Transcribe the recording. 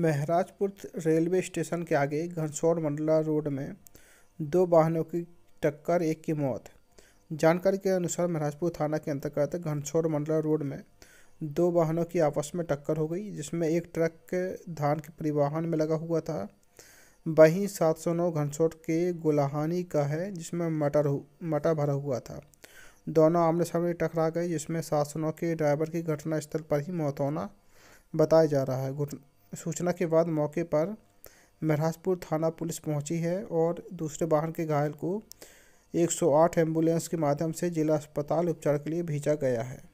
Maharajpur railway station के आगे Ghansor Mandla road में दो वाहनों की टक्कर एक की मौत जानकारी के अनुसार महराजपुर थाना के अंतर्गत घनसौर मंडला रोड में दो वाहनों की आपस में टक्कर हो गई जिसमें एक ट्रक धान के परिवहन में लगा हुआ था वहीं 709 घनसौर के गुलाहानी का है जिसमें मटर मटा भरा हुआ था दोनों आमने सामने टकरा गए जिसमें 709 के ड्राइवर की घटनास्थल पर ही मौत होना बताया जा रहा है सूचना के बाद मौके पर महराजपुर थाना पुलिस पहुंची है और दूसरे वाहन के घायल को 108 एम्बुलेंस के माध्यम से जिला अस्पताल उपचार के लिए भेजा गया है